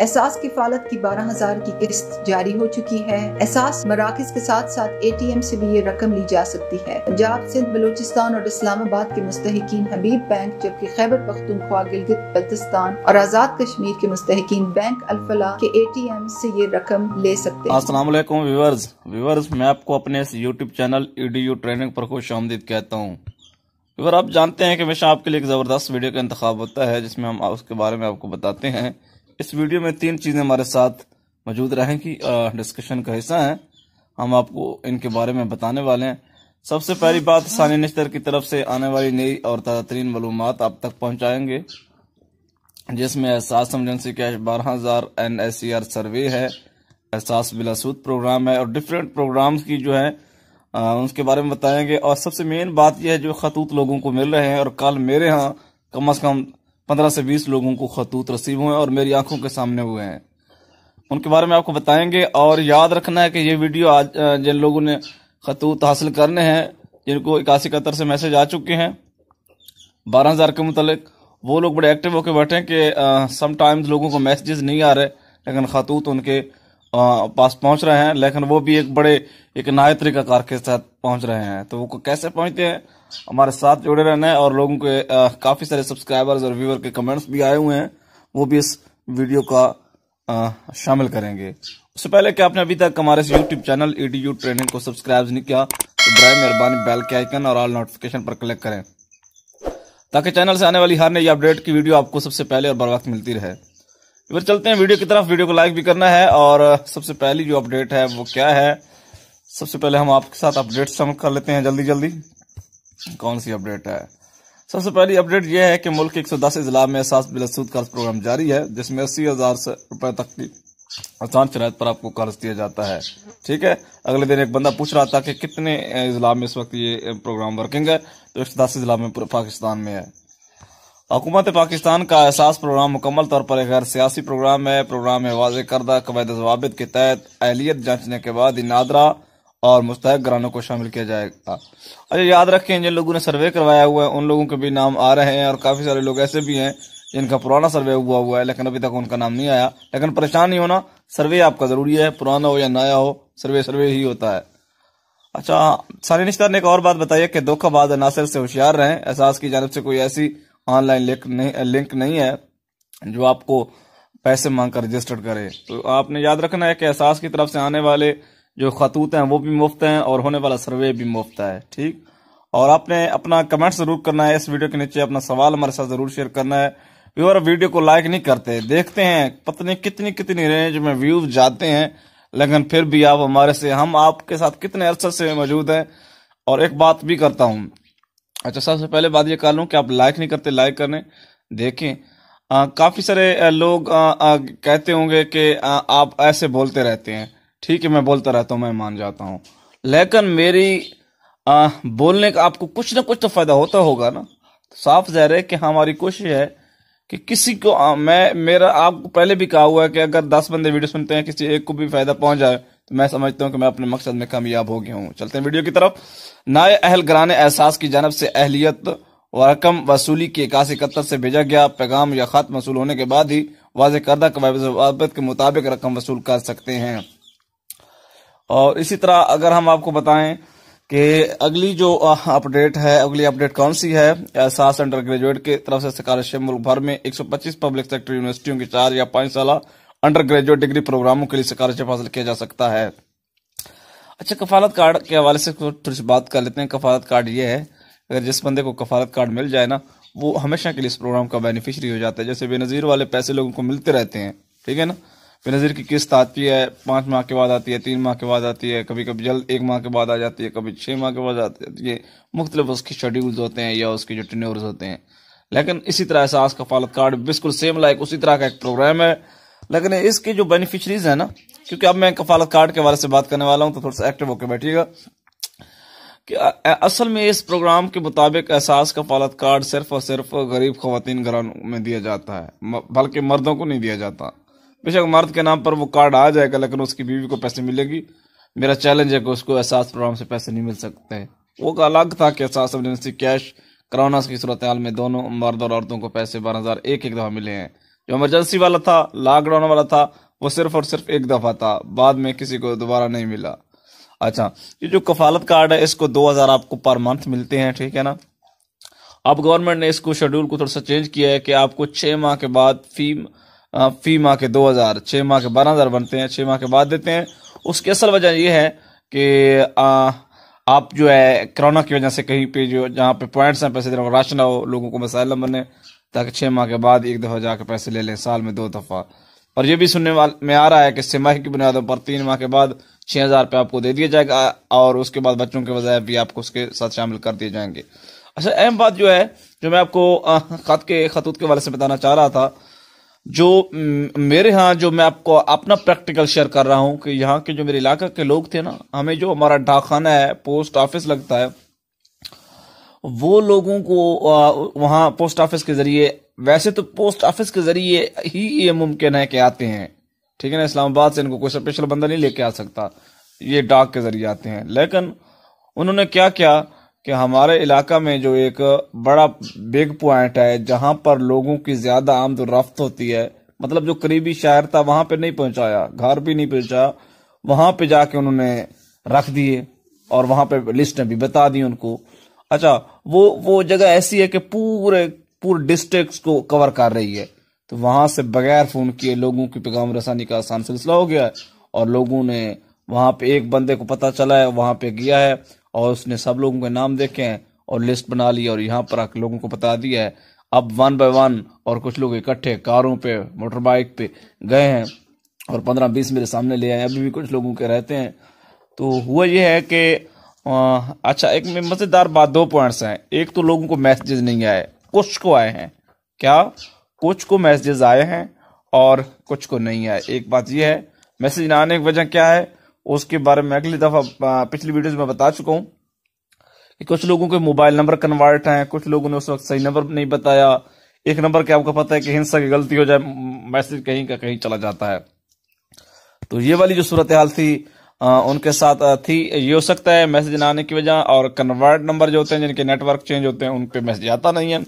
एहसास किफालत की बारह हजार की किस्त जारी हो चुकी है एहसास मराकज के साथ साथ ए टी एम ऐसी भी ये रकम ली जा सकती है पंजाब सिंध बलोचिस्तान और इस्लामाबाद के मुस्तकिन हबीब बैंक जबकि खैबर पख्तूनख्वा गिलगित बल्तिस्तान और आजाद कश्मीर के मुस्तकिन बैंक अलफला के ए टी एम ऐसी ये रकम ले सकते हैं मैं आपको अपने यूट्यूब चैनल ट्रेनिंग e आरोप खुश आमदीद कहता हूँ अगर आप जानते हैं कि हमेशा आपके लिए एक ज़बरदस्त वीडियो का इंतजाम होता है जिसमें हम उसके बारे में आपको बताते हैं इस वीडियो में तीन चीज़ें हमारे साथ मौजूद रहेंगी डिस्कशन का हिस्सा है हम आपको इनके बारे में बताने वाले हैं सबसे पहली बात सानी निश्तर की तरफ से आने वाली नई और ताज़ा तरीन मलूम आप तक पहुंचाएंगे जिसमें एहसास एमरजेंसी कैश बारह हज़ार N S C R survey है एहसास बिलासूद प्रोग्राम है और डिफरेंट प्रोग्राम्स की जो है आ, उसके बारे में बताएंगे और सबसे मेन बात यह है जो खतूत लोगों को मिल रहे हैं और कल मेरे यहाँ कम अज़ कम पंद्रह से बीस लोगों को खतूत रसीब हुए और मेरी आंखों के सामने हुए हैं उनके बारे में आपको बताएंगे और याद रखना है कि ये वीडियो आज जिन लोगों ने खतूत हासिल करने हैं जिनको इक्यासी कतर से मैसेज आ चुके हैं बारह हज़ार के मतलब वो लोग बड़े एक्टिव होकर बैठे हैं कि समटाइम्स लोगों को मैसेजेस नहीं आ रहे लेकिन खतूत उनके आ, पास पहुंच रहे हैं लेकिन वो भी एक बड़े एक तरीका कार के साथ पहुंच रहे हैं तो वो कैसे पहुंचते हैं हमारे साथ जुड़े रहना है और लोगों के काफ़ी सारे सब्सक्राइबर्स और व्यूअर के कमेंट्स भी आए हुए हैं वो भी इस वीडियो का आ, शामिल करेंगे उससे पहले कि आपने अभी तक हमारे YouTube channel E D U training को सब्सक्राइब नहीं किया तो बर मेहरबानी बेल के आइकन और ऑल नोटिफिकेशन पर क्लिक करें ताकि चैनल से आने वाली हर नई अपडेट की वीडियो आपको सबसे पहले और बर वक्त मिलती रहे फिर चलते हैं वीडियो की तरफ वीडियो को लाइक भी करना है और सबसे पहली जो अपडेट है वो क्या है सबसे पहले हम आपके साथ अपडेट शामिल कर लेते हैं जल्दी जल्दी कौन सी अपडेट है सबसे पहली अपडेट यह है कि मुल्क एक सौ दस इजला में सास बिलसूद कर्ज प्रोग्राम जारी है जिसमें अस्सी हज़ार से रुपए तक की आसान शराय पर आपको कर्ज दिया जाता है ठीक है अगले दिन एक बंदा पूछ रहा था कि कितने इजला में इस वक्त ये प्रोग्राम वर्किंग है तो एक सौ दस इजला में पूरे पाकिस्तान में है हुकूमत पाकिस्तान का एहसास प्रोग्राम मुकम्मल तौर पर एक गैर सियासी प्रोग्राम है प्रोग्राम में वाज करदा कवायद जवाब के तहत अहलियत जांचने के बाद इन नादरा और मुस्तक घरानों को शामिल किया जाएगा अरे अच्छा, याद रखें जिन लोगों ने सर्वे करवाया हुआ है उन लोगों के भी नाम आ रहे हैं और काफ़ी सारे लोग ऐसे भी हैं जिनका पुराना सर्वे हुआ हुआ है लेकिन अभी तक उनका नाम नहीं आया लेकिन परेशान नहीं होना सर्वे आपका ज़रूरी है पुराना हो या नया हो सर्वे सर्वे ही होता है अच्छा सानी निश्ता ने एक और बात बताई है कि धोखाबाद अनासर से होशियार रहें एहसास की जानब से कोई ऐसी ऑनलाइन लिंक नहीं लिंक नहीं है जो आपको पैसे मांग कर रजिस्टर्ड करे तो आपने याद रखना है कि एहसास की तरफ से आने वाले जो खतूत हैं वो भी मुफ्त हैं और होने वाला सर्वे भी मुफ्त है ठीक और आपने अपना कमेंट जरूर करना है इस वीडियो के नीचे अपना सवाल हमारे साथ जरूर शेयर करना है व्यूअर वीडियो को लाइक नहीं करते देखते हैं पत्नी कितनी कितनी रेंज में व्यूज जाते हैं लेकिन फिर भी आप हमारे से हम आपके साथ कितने अरसर से मौजूद हैं और एक बात भी करता हूँ अच्छा सबसे पहले बात ये कर लूँ कि आप लाइक नहीं करते लाइक करने देखें काफ़ी सारे लोग आ, आ, कहते होंगे कि आप ऐसे बोलते रहते हैं ठीक है मैं बोलता रहता हूँ मैं मान जाता हूँ लेकिन मेरी आ, बोलने का आपको कुछ ना कुछ तो फायदा होता होगा ना साफ जहर है कि हमारी कोशिश है कि किसी को आ, मैं मेरा आपको पहले भी कहा हुआ है कि अगर दस बंदे वीडियो सुनते हैं किसी एक को भी फायदा पहुंच जाए तो मैं समझता हूँ कि मैं अपने मकसद में कामयाब हो गया हूँ चलते हैं वीडियो की तरफ नाय अहल ग्रान एहसास की जानब से अहलियत व रकम वसूली की इक्यासी इकहत्तर से भेजा गया पैगाम या खत वसूल होने के बाद ही वाज करदा के मुताबिक रकम वसूल कर सकते हैं और इसी तरह अगर हम आपको बताएं कि अगली जो अपडेट है अगली अपडेट कौन सी है सास अंडर ग्रेजुएट की तरफ से स्कॉलरशिप मुल्क भर में 125 पब्लिक सेक्टर यूनिवर्सिटियों की चार या पांच साल अंडर ग्रेजुएट डिग्री प्रोग्रामों के लिए स्कॉलरशिप हासिल किया जा सकता है अच्छा कफालत कार्ड के हवाले से थोड़ी सी बात कर लेते हैं कफालत कार्ड ये है अगर जिस बंदे को कफालत कार्ड मिल जाए ना वो हमेशा के लिए इस प्रोग्राम का बेनिफिशरी हो जाता है जैसे बेनज़ीर वाले पैसे लोगों को मिलते रहते हैं ठीक है ना बेनज़ीर की किस्त आती है पाँच माह के बाद आती है तीन माह के बाद आती है कभी कभी जल्द एक माह के बाद आ जाती है कभी छः माह के बाद आती है ये मुख्तलिफ उसके शेड्यूल्स होते हैं या उसके जो टनोर्स होते हैं लेकिन इसी तरह एहसास कफालत कार्ड बिल्कुल सेम लाइक उसी तरह का एक प्रोग्राम है लेकिन इसके जो बेनिफिशरीज हैं ना क्योंकि अब मैं कफालत कार्ड के बारे से बात करने वाला हूँ तो थोड़ा सा एक्टिव होकर बैठिएगा कि असल में इस प्रोग्राम के मुताबिक एहसास कफालत कार्ड सिर्फ और सिर्फ गरीब खातन घरों में दिया जाता है बल्कि मर्दों को नहीं दिया जाता बेशक मर्द के नाम पर वो कार्ड आ जाएगा लेकिन उसकी बीवी को पैसे मिलेगी मेरा चैलेंज है कि उसको एहसास प्रोग्राम से पैसे नहीं मिल सकते हैं वो अलग था कि एहसास एमरजेंसी कैश कोरोना की सूरत हाल में दोनों मर्द और औरतों को पैसे बारह हज़ार एक एक दफ़ा मिले हैं जो इमरजेंसी वाला था लॉकडाउन वाला था वो सिर्फ और सिर्फ एक दफ़ा था बाद में किसी को दोबारा नहीं मिला अच्छा ये जो कफालत कार्ड है इसको दो हज़ार आपको पर मंथ मिलते हैं ठीक है ना अब गवर्नमेंट ने इसको शेड्यूल को थोड़ा सा चेंज किया है कि आपको छह माह के बाद फी फ़ी माह के दो हज़ार छः माह के बारह हज़ार बनते हैं छः माह के बाद देते हैं उसकी असल वजह यह है कि आ, आप जो है कोरोना की वजह से कहीं पे जो जहाँ पे पॉइंट्स हैं पैसे देने राशन हो लोगों को मसाइल बने ताकि छः माह के बाद एक दफ़ा जाकर पैसे ले लें साल में दो दफ़ा और ये भी सुनने वाले में आ रहा है कि सिमाही की बुनियादों पर तीन माह के बाद छः हज़ार रुपये आपको दे दिया जाएगा और उसके बाद बच्चों के वजायफ भी आपको उसके साथ शामिल कर दिए जाएंगे अच्छा अहम बात जो है जो मैं आपको ख़त के खतूत के वाले से बताना चाह रहा था जो मेरे यहाँ जो मैं आपको अपना प्रैक्टिकल शेयर कर रहा हूँ कि यहाँ के जो मेरे इलाका के लोग थे ना हमें जो हमारा डाकखाना है पोस्ट ऑफिस लगता है वो लोगों को वहाँ पोस्ट ऑफिस के जरिए वैसे तो पोस्ट ऑफिस के जरिए ही ये मुमकिन है कि आते हैं ठीक है ना इस्लामाबाद से इनको कोई स्पेशल बंदा नहीं लेके आ सकता ये डाक के जरिए आते हैं लेकिन उन्होंने क्या क्या कि हमारे इलाका में जो एक बड़ा बिग पॉइंट है जहां पर लोगों की ज्यादा आमद रफ्त होती है मतलब जो करीबी शहर था वहां पर नहीं पहुंचाया घर भी नहीं पहुंचा वहां पे जाके उन्होंने रख दिए और वहां पे लिस्ट भी बता दी उनको अच्छा वो वो जगह ऐसी है कि पूरे पूरे डिस्ट्रिक्ट को कवर कर रही है तो वहां से बगैर फोन किए लोगों की पैगाम रसानी का आसान सिलसिला हो गया है और लोगों ने वहां पे एक बंदे को पता चला है वहां पे गया है और उसने सब लोगों के नाम देखे हैं और लिस्ट बना ली और यहाँ पर लोगों को बता दिया है अब वन बाय वन और कुछ लोग इकट्ठे कारों पे मोटर बाइक पे गए हैं और पंद्रह बीस मेरे सामने ले आए अभी भी कुछ लोगों के रहते हैं तो हुआ यह है कि अच्छा एक मज़ेदार बात दो पॉइंट्स हैं एक तो लोगों को मैसेजेस नहीं आए कुछ को आए हैं क्या कुछ को मैसेजेस आए हैं और कुछ को नहीं आए एक बात यह है मैसेज ना आने की वजह क्या है उसके बारे में अगली दफ़ा पिछली वीडियो में बता चुका हूं कि कुछ लोगों के मोबाइल नंबर कन्वर्ट हैं कुछ लोगों ने उस वक्त सही नंबर नहीं बताया एक नंबर के आपको पता है कि हिंसा की गलती हो जाए मैसेज कहीं का कहीं चला जाता है तो ये वाली जो सूरत हाल थी आ, उनके साथ थी ये हो सकता है मैसेज ना आने की वजह और कन्वर्ट नंबर जो होते हैं जिनके नेटवर्क चेंज होते हैं उन पर मैसेज आता नहीं है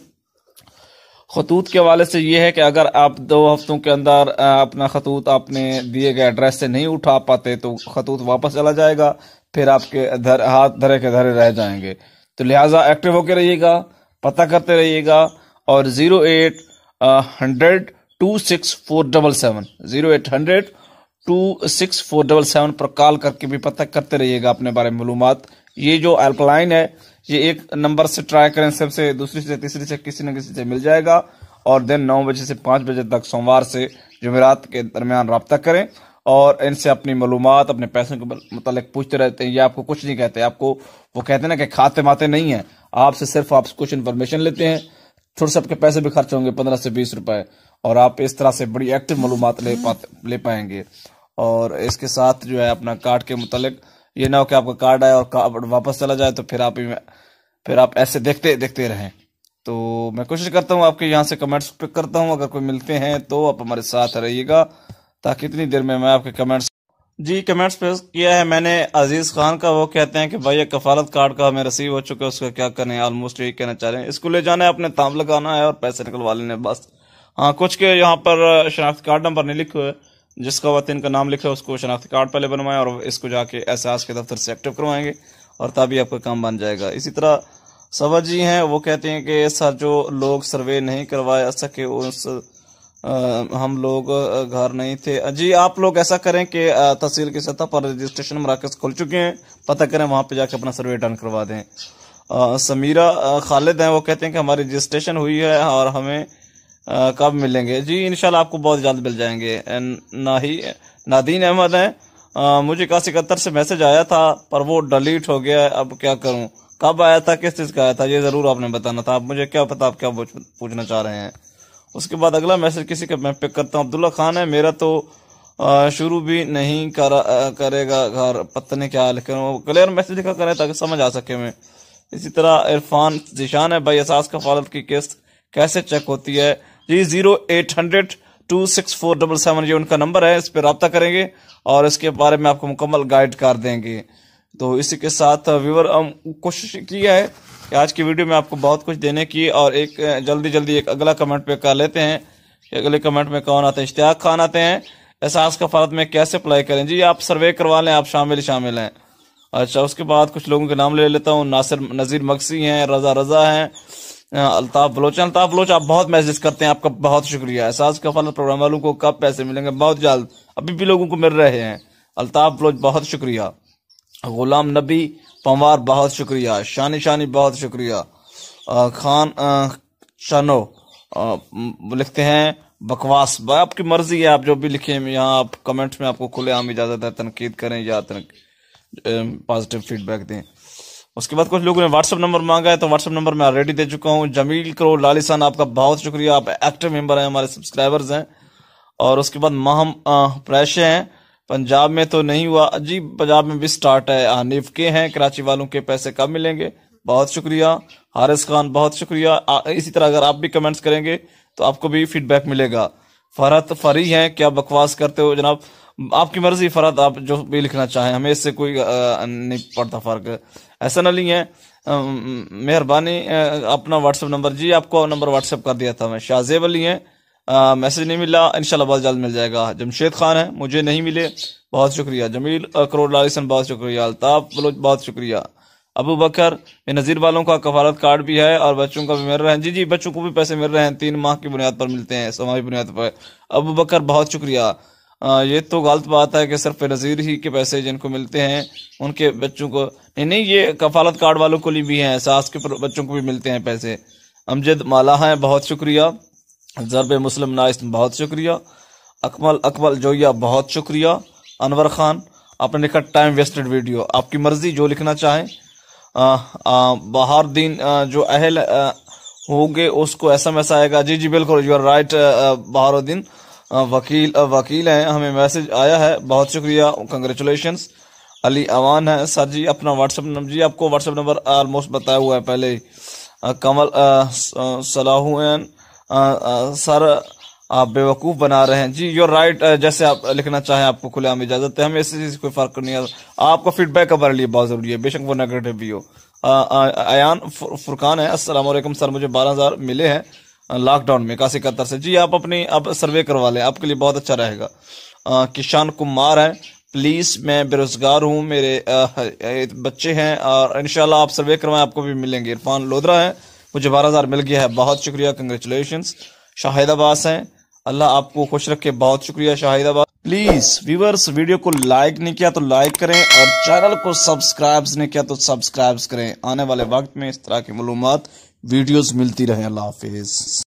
खतूत के हवाले से यह है कि अगर आप दो हफ्तों के अंदर अपना खतूत आपने दिए गए एड्रेस से नहीं उठा पाते तो खतूत वापस चला जाएगा फिर आपके धर, हाथ धरे के धरे रह जाएंगे तो लिहाजा एक्टिव होकर रहिएगा पता करते रहिएगा और zero eight hundred two six four double seven zero eight hundred two six four double seven पर कॉल करके भी पता करते रहिएगा अपने बारे में मालूम ये जो हेल्पलाइन है ये एक नंबर से ट्राई करें सबसे दूसरी से तीसरी से किसी न किसी से मिल जाएगा और दिन नौ बजे से पाँच बजे तक सोमवार से जमेरात के दरमियान रबता करें और इनसे अपनी मालूम अपने पैसों के मतलब पूछते रहते हैं ये आपको कुछ नहीं कहते आपको वो कहते ना कि खाते माते नहीं हैं आपसे सिर्फ आप कुछ इन्फॉर्मेशन लेते हैं थोड़े से आपके पैसे भी खर्च होंगे पंद्रह से बीस रुपए और आप इस तरह से बड़ी एक्टिव मालूम ले पाते ले पाएंगे और इसके साथ जो है अपना कार्ड के मतलब ये ना हो कि आपका कार्ड आए और कार्ड वापस चला जाए तो फिर आप फिर आप ऐसे देखते देखते रहें तो मैं कोशिश करता हूँ आपके यहाँ से कमेंट्स पिक करता हूँ अगर कोई मिलते हैं तो आप हमारे साथ रहिएगा ताकि इतनी देर में मैं आपके कमेंट्स जी कमेंट्स पेश किया है मैंने अजीज़ खान का वो कहते हैं कि भाई ये कफालत कार्ड का हमें रसीव हो चुका है उसका क्या करें ऑलमोस्ट यही कहना चाह रहे हैं इसको ले जाना है अपने ताम लगाना है और पैसे निकलवा लेने बस हाँ कुछ के यहाँ पर शनाख्त कार्ड नंबर नहीं लिखे हुए जिसका वतन का नाम लिखा है उसको शनाख्ती कार्ड पहले बनवाएं और इसको जाके एहसास के दफ्तर से एक्टिव करवाएंगे और तभी आपका काम बन जाएगा इसी तरह सवर जी हैं वो कहते हैं कि सर जो लोग सर्वे नहीं करवाए सके उस आ, हम लोग घर नहीं थे जी आप लोग ऐसा करें कि तहसील की सतह पर रजिस्ट्रेशन मराकज खुल चुके हैं पता करें वहाँ पर जाके अपना सर्वे डन करवा दें आ, समीरा खालिद हैं वो कहते हैं कि हमारी रजिस्ट्रेशन हुई है और हमें कब मिलेंगे जी इन आपको बहुत जल्द मिल जाएंगे ना ही नादीन अहमद हैं मुझे काशी कतर से मैसेज आया था पर वो डिलीट हो गया अब क्या करूं कब आया था किस चीज़ का आया था ये ज़रूर आपने बताना था आप मुझे क्या पता आप क्या पूछना चाह रहे हैं उसके बाद अगला मैसेज किसी का मैं पिक करता हूँ अब्दुल्ला खान है मेरा तो शुरू भी नहीं कर, करेगा घर पता क्या लिखे वो क्लियर मैसेज लिखा करें ताकि समझ आ सके मैं इसी तरह इरफान जिशान है भाई एहसास का फालत की किस्त कैसे चेक होती है जी zero eight hundred two six four double seven ये उनका नंबर है इस पर रबता करेंगे और इसके बारे में आपको मुकम्मल गाइड कर देंगे तो इसी के साथ व्यूवर uh, हम um, कोशिश किया है कि आज की वीडियो में आपको बहुत कुछ देने की और एक uh, जल्दी जल्दी एक अगला कमेंट पे कर लेते हैं कि अगले कमेंट में कौन आते हैं इश्तिया खान आते हैं एहसास फर्द में कैसे अप्लाई करें जी आप सर्वे करवा लें आप शामिल शामिल हैं अच्छा उसके बाद कुछ लोगों के नाम ले लेता हूँ नासिर नज़ीर मक्सी हैं रज़ा रज़ा हैं अल्ताफ बलोच अल्ताफ बलोच आप बहुत मैसेज करते हैं आपका बहुत शुक्रिया एहसास का फन प्रोग्राम वालों को कब पैसे मिलेंगे बहुत जल्द अभी भी लोगों को मिल रहे हैं अल्ताफ बलोच बहुत शुक्रिया गुलाम नबी पंवार बहुत शुक्रिया शानी शानी बहुत शुक्रिया खान शानो लिखते हैं बकवास आपकी मर्जी है आप जो भी लिखे यहाँ आप कमेंट्स में आपको खुले आम इजाज़त है तनकीद करें या तन पॉजिटिव फीडबैक दें उसके बाद कुछ लोगों ने व्हाट्सअप नंबर मांगा है तो व्हाट्सअप नंबर मैं ऑलरेडी दे चुका हूँ जमील करो लालिसान आपका बहुत शुक्रिया आप एक्टिव मेंबर हैं हमारे सब्सक्राइबर्स हैं और उसके बाद महम प्रैश हैं पंजाब में तो नहीं हुआ जी पंजाब में भी स्टार्ट है हानिफ के हैं कराची वालों के पैसे कब मिलेंगे बहुत शुक्रिया हारिस खान बहुत शुक्रिया इसी तरह अगर आप भी कमेंट्स करेंगे तो आपको भी फीडबैक मिलेगा फरहत फरी हैं क्या बकवास करते हो जनाब आपकी मर्जी फरहत आप जो भी लिखना चाहें हमें इससे कोई नहीं पड़ता फर्क ऐसा ना हैं मेहरबानी अपना व्हाट्सअप नंबर जी आपको नंबर व्हाट्सअप कर दिया था मैं शाहजेब अली हैं मैसेज नहीं मिला इनशाला बहुत जल्द मिल जाएगा जमशेद खान है मुझे नहीं मिले बहुत शुक्रिया जमील करोड़ लालिसन बहुत शुक्रिया अलताफ़ बलोच बहुत शुक्रिया अबू बकर नज़ीर वालों का कफालत कार्ड भी है और बच्चों का भी मिल रहे हैं जी जी बच्चों को भी पैसे मिल रहे हैं तीन माह की बुनियाद पर मिलते हैं समाज बुनियाद पर अबू बकर बहुत शुक्रिया ये तो गलत बात है कि सिर्फ नज़ीर ही के पैसे जिनको मिलते हैं उनके बच्चों को नहीं नहीं ये कफालत कार्ड वालों को लिए भी हैं सास के बच्चों को भी मिलते हैं पैसे अमजद माला हैं बहुत शुक्रिया जरब मुस्लिम नाइस बहुत शुक्रिया अकमल अकमल जोया बहुत शुक्रिया अनवर खान आपने लिखा टाइम वेस्टेड वीडियो आपकी मर्जी जो लिखना चाहें बहारुद्दीन जो अहल होंगे उसको एस एम एस आएगा जी जी बिल्कुल यू आर राइट बहारुद्दीन वकील वकील हैं हमें मैसेज आया है बहुत शुक्रिया कंग्रेचुलेशन अली अवान है सर जी अपना व्हाट्सअप नंबर जी आपको व्हाट्सअप नंबर आलमोस्ट बताया हुआ है पहले ही कमल सलाहुन सर आप बेवकूफ़ बना रहे हैं जी योर राइट right, जैसे आप लिखना चाहें आपको खुलेआम इजाज़त है हमें इस चीज़ कोई फ़र्क नहीं आता आपका फीडबैक हमारे लिए बहुत ज़रूरी है बेशक वो नेगेटिव भी हो अयान फुरकान है असल सर मुझे बारह हज़ार मिले हैं लॉकडाउन में काशी कतर से जी आप अपनी आप सर्वे करवा लें आपके लिए बहुत अच्छा रहेगा किशान कुमार है प्लीज़ मैं बेरोज़गार हूँ मेरे बच्चे हैं और इन आप सर्वे करवाएं आपको भी मिलेंगे इरफान लोधरा है मुझे बारह हज़ार मिल गया है बहुत शुक्रिया कंग्रेचुलेशन शाहिद है अल्लाह आपको खुश रखे बहुत शुक्रिया शाहिद प्लीज़ व्यूवर्स वीडियो को लाइक नहीं किया तो लाइक करें और चैनल को सब्सक्राइब नहीं किया तो सब्सक्राइब करें आने वाले वक्त में इस तरह की मालूम वीडियोज़ मिलती रहे अल्लाह हाफिज़